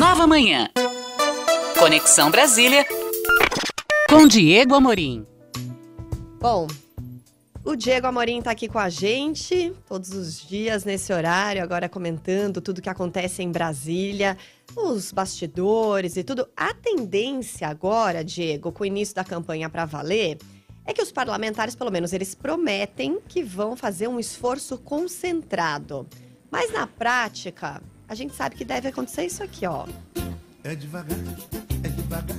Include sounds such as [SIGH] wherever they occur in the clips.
Nova Manhã. Conexão Brasília com Diego Amorim. Bom, o Diego Amorim está aqui com a gente todos os dias nesse horário, agora comentando tudo que acontece em Brasília, os bastidores e tudo. A tendência agora, Diego, com o início da campanha para valer, é que os parlamentares, pelo menos, eles prometem que vão fazer um esforço concentrado. Mas na prática, a gente sabe que deve acontecer isso aqui, ó. É devagar, é devagar.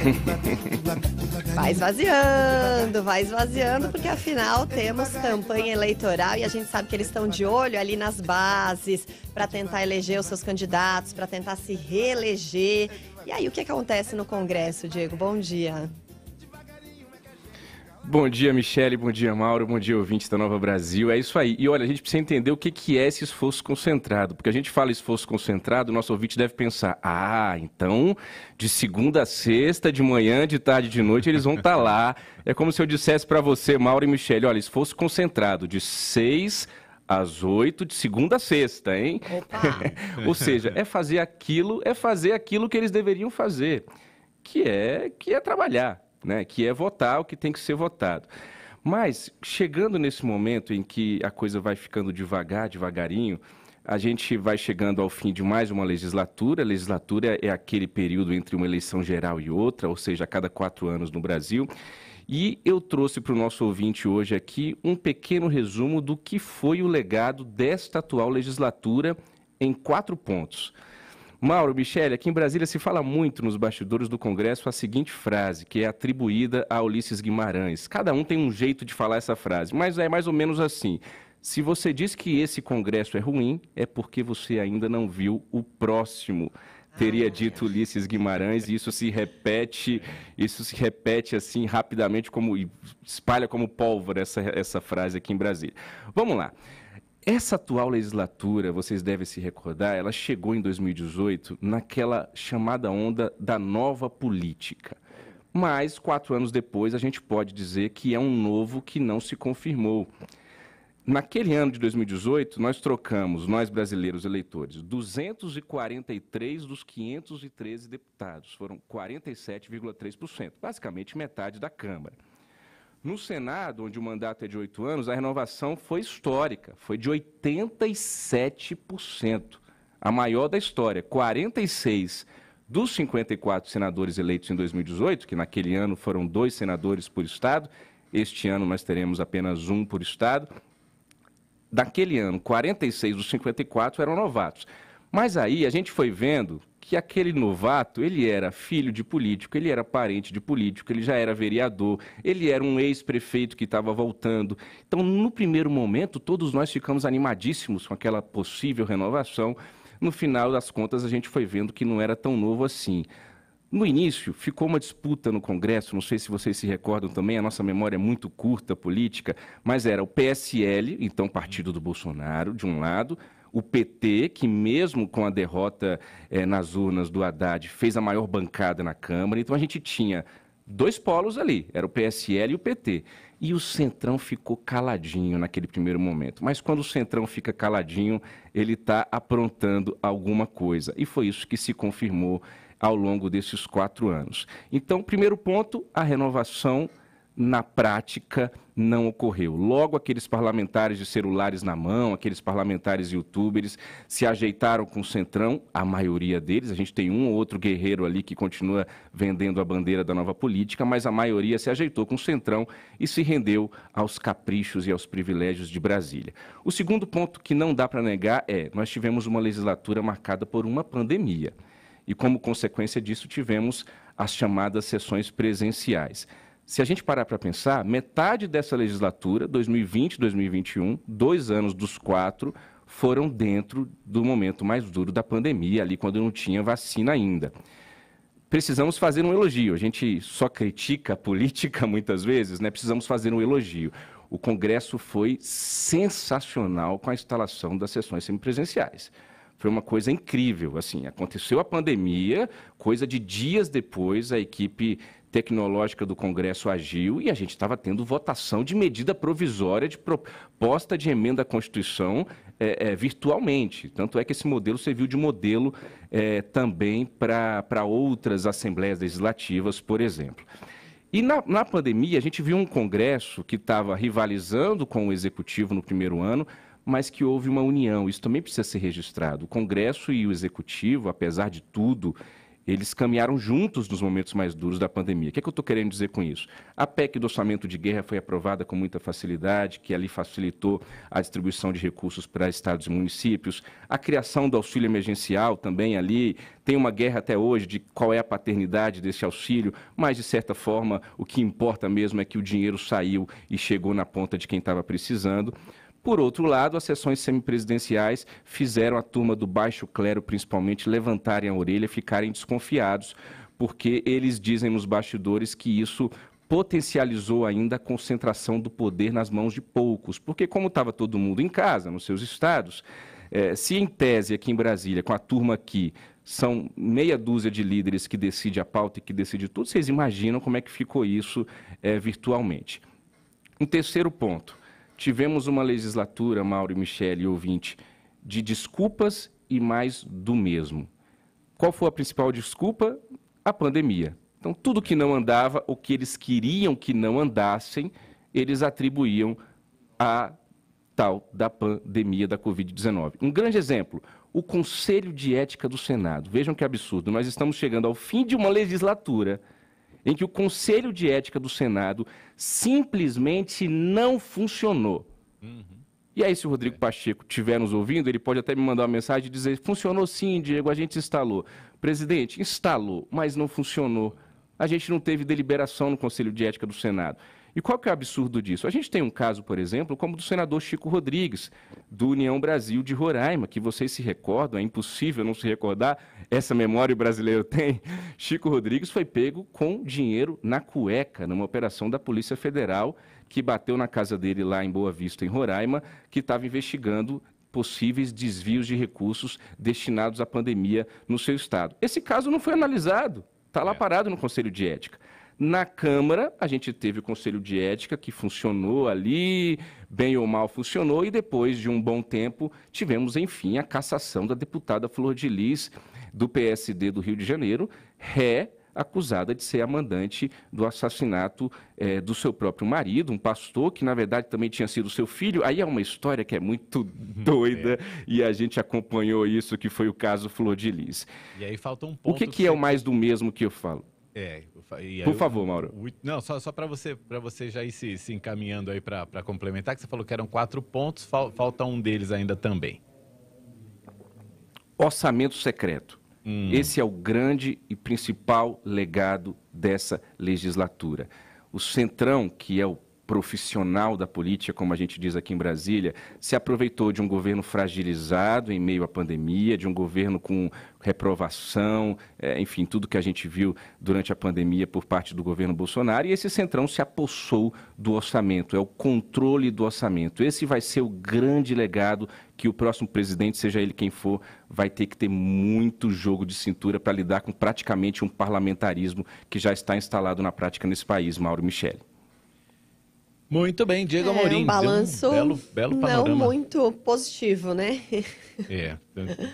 É devagar, é é é devagar vai esvaziando, vai esvaziando, porque afinal temos campanha eleitoral e a gente sabe que eles estão de olho ali nas bases para tentar eleger os seus candidatos, para tentar se reeleger. E aí, o que acontece no Congresso, Diego? Bom dia. Bom dia, Michele. Bom dia, Mauro. Bom dia, ouvinte da Nova Brasil. É isso aí. E olha, a gente precisa entender o que é esse esforço concentrado. Porque a gente fala esforço concentrado, o nosso ouvinte deve pensar: ah, então de segunda a sexta, de manhã, de tarde, de noite, eles vão estar tá lá. É como se eu dissesse para você, Mauro e Michele: olha, esforço concentrado de seis às oito de segunda a sexta, hein? [LAUGHS] Ou seja, é fazer aquilo, é fazer aquilo que eles deveriam fazer, que é, que é trabalhar né, que é votar o que tem que ser votado. Mas, chegando nesse momento em que a coisa vai ficando devagar, devagarinho, a gente vai chegando ao fim de mais uma legislatura. A legislatura é aquele período entre uma eleição geral e outra, ou seja, a cada quatro anos no Brasil. E eu trouxe para o nosso ouvinte hoje aqui um pequeno resumo do que foi o legado desta atual legislatura em quatro pontos. Mauro, Michele, aqui em Brasília se fala muito nos bastidores do Congresso a seguinte frase, que é atribuída a Ulisses Guimarães. Cada um tem um jeito de falar essa frase, mas é mais ou menos assim. Se você diz que esse Congresso é ruim, é porque você ainda não viu o próximo. Teria ah, dito Ulisses Guimarães, e isso se repete, isso se repete assim rapidamente, como espalha como pólvora essa, essa frase aqui em Brasília. Vamos lá. Essa atual legislatura, vocês devem se recordar, ela chegou em 2018 naquela chamada onda da nova política. Mas, quatro anos depois, a gente pode dizer que é um novo que não se confirmou. Naquele ano de 2018, nós trocamos, nós brasileiros eleitores, 243 dos 513 deputados, foram 47,3%, basicamente metade da Câmara. No Senado, onde o mandato é de oito anos, a renovação foi histórica, foi de 87%, a maior da história. 46 dos 54 senadores eleitos em 2018, que naquele ano foram dois senadores por estado, este ano nós teremos apenas um por estado. Daquele ano, 46 dos 54 eram novatos. Mas aí a gente foi vendo que aquele novato, ele era filho de político, ele era parente de político, ele já era vereador, ele era um ex-prefeito que estava voltando. Então, no primeiro momento, todos nós ficamos animadíssimos com aquela possível renovação. No final das contas, a gente foi vendo que não era tão novo assim. No início, ficou uma disputa no Congresso, não sei se vocês se recordam também, a nossa memória é muito curta política, mas era o PSL, então partido do Bolsonaro, de um lado, o PT, que mesmo com a derrota é, nas urnas do Haddad, fez a maior bancada na Câmara. Então a gente tinha dois polos ali, era o PSL e o PT. E o Centrão ficou caladinho naquele primeiro momento. Mas quando o Centrão fica caladinho, ele está aprontando alguma coisa. E foi isso que se confirmou ao longo desses quatro anos. Então, primeiro ponto, a renovação na prática não ocorreu. Logo, aqueles parlamentares de celulares na mão, aqueles parlamentares youtubers se ajeitaram com o Centrão, a maioria deles. A gente tem um ou outro guerreiro ali que continua vendendo a bandeira da nova política, mas a maioria se ajeitou com o Centrão e se rendeu aos caprichos e aos privilégios de Brasília. O segundo ponto que não dá para negar é: nós tivemos uma legislatura marcada por uma pandemia. E, como consequência disso, tivemos as chamadas sessões presenciais se a gente parar para pensar, metade dessa legislatura, 2020, 2021, dois anos dos quatro, foram dentro do momento mais duro da pandemia, ali quando não tinha vacina ainda. Precisamos fazer um elogio. A gente só critica a política [LAUGHS] muitas vezes, né? Precisamos fazer um elogio. O Congresso foi sensacional com a instalação das sessões semipresenciais foi uma coisa incrível. Assim, aconteceu a pandemia, coisa de dias depois, a equipe tecnológica do Congresso agiu e a gente estava tendo votação de medida provisória de proposta de emenda à Constituição é, é, virtualmente. Tanto é que esse modelo serviu de modelo é, também para outras assembleias legislativas, por exemplo. E na, na pandemia, a gente viu um Congresso que estava rivalizando com o Executivo no primeiro ano, mas que houve uma união. Isso também precisa ser registrado. O Congresso e o Executivo, apesar de tudo, eles caminharam juntos nos momentos mais duros da pandemia. O que, é que eu estou querendo dizer com isso? A PEC do orçamento de guerra foi aprovada com muita facilidade, que ali facilitou a distribuição de recursos para estados e municípios. A criação do auxílio emergencial também ali. Tem uma guerra até hoje de qual é a paternidade desse auxílio, mas, de certa forma, o que importa mesmo é que o dinheiro saiu e chegou na ponta de quem estava precisando. Por outro lado, as sessões semipresidenciais fizeram a turma do baixo clero, principalmente, levantarem a orelha ficarem desconfiados, porque eles dizem nos bastidores que isso potencializou ainda a concentração do poder nas mãos de poucos, porque como estava todo mundo em casa, nos seus estados, eh, se em tese aqui em Brasília, com a turma aqui, são meia dúzia de líderes que decide a pauta e que decide tudo, vocês imaginam como é que ficou isso eh, virtualmente. Um terceiro ponto, Tivemos uma legislatura, Mauro e Michele, ouvinte, de desculpas e mais do mesmo. Qual foi a principal desculpa? A pandemia. Então, tudo que não andava, o que eles queriam que não andassem, eles atribuíam à tal da pandemia da Covid-19. Um grande exemplo, o Conselho de Ética do Senado. Vejam que absurdo, nós estamos chegando ao fim de uma legislatura em que o Conselho de Ética do Senado simplesmente não funcionou. Uhum. E aí, se o Rodrigo é. Pacheco estiver nos ouvindo, ele pode até me mandar uma mensagem e dizer: funcionou sim, Diego, a gente instalou. Presidente, instalou, mas não funcionou. A gente não teve deliberação no Conselho de Ética do Senado. E qual que é o absurdo disso? A gente tem um caso, por exemplo, como do senador Chico Rodrigues, do União Brasil de Roraima, que vocês se recordam, é impossível não se recordar, essa memória o brasileiro [LAUGHS] tem. Chico Rodrigues foi pego com dinheiro na cueca, numa operação da Polícia Federal, que bateu na casa dele lá em Boa Vista, em Roraima, que estava investigando possíveis desvios de recursos destinados à pandemia no seu estado. Esse caso não foi analisado, está lá é. parado no Conselho de Ética. Na Câmara, a gente teve o Conselho de Ética, que funcionou ali, bem ou mal funcionou, e depois de um bom tempo, tivemos, enfim, a cassação da deputada Flor de Lis, do PSD do Rio de Janeiro, ré acusada de ser a mandante do assassinato é, do seu próprio marido, um pastor que na verdade também tinha sido seu filho. Aí é uma história que é muito uhum. doida é. e a gente acompanhou isso que foi o caso Flor de Lis. E aí falta um ponto. O que, que, que é o mais do mesmo que eu falo? É, Por favor, Mauro. O, não, só, só para você, você já ir se, se encaminhando aí para complementar, que você falou que eram quatro pontos, fal, falta um deles ainda também. Orçamento secreto. Hum. Esse é o grande e principal legado dessa legislatura. O Centrão, que é o profissional da política, como a gente diz aqui em Brasília, se aproveitou de um governo fragilizado em meio à pandemia, de um governo com reprovação, eh, enfim, tudo que a gente viu durante a pandemia por parte do governo Bolsonaro, e esse centrão se apossou do orçamento, é o controle do orçamento. Esse vai ser o grande legado que o próximo presidente, seja ele quem for, vai ter que ter muito jogo de cintura para lidar com praticamente um parlamentarismo que já está instalado na prática nesse país, Mauro Michele. Muito bem, Diego é, Amorim. um balanço um belo, belo panorama. não muito positivo, né? [LAUGHS] É, é.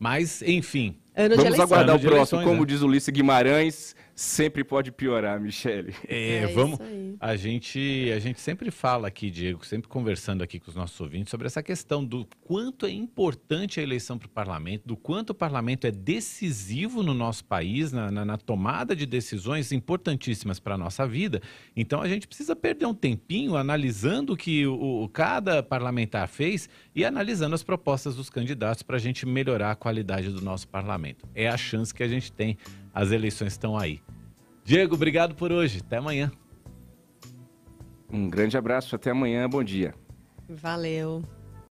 Mas, enfim. Ano vamos aguardar ano o próximo. Eleições, como né? diz Ulisses Guimarães, sempre pode piorar, Michele. É, é vamos, a gente, a gente sempre fala aqui, Diego, sempre conversando aqui com os nossos ouvintes sobre essa questão do quanto é importante a eleição para o parlamento, do quanto o parlamento é decisivo no nosso país, na, na, na tomada de decisões importantíssimas para a nossa vida. Então a gente precisa perder um tempinho analisando o que o, o cada parlamentar fez e analisando as propostas dos candidatos para a gente melhorar a qualidade do nosso parlamento. É a chance que a gente tem. As eleições estão aí. Diego, obrigado por hoje. Até amanhã. Um grande abraço, até amanhã, bom dia. Valeu.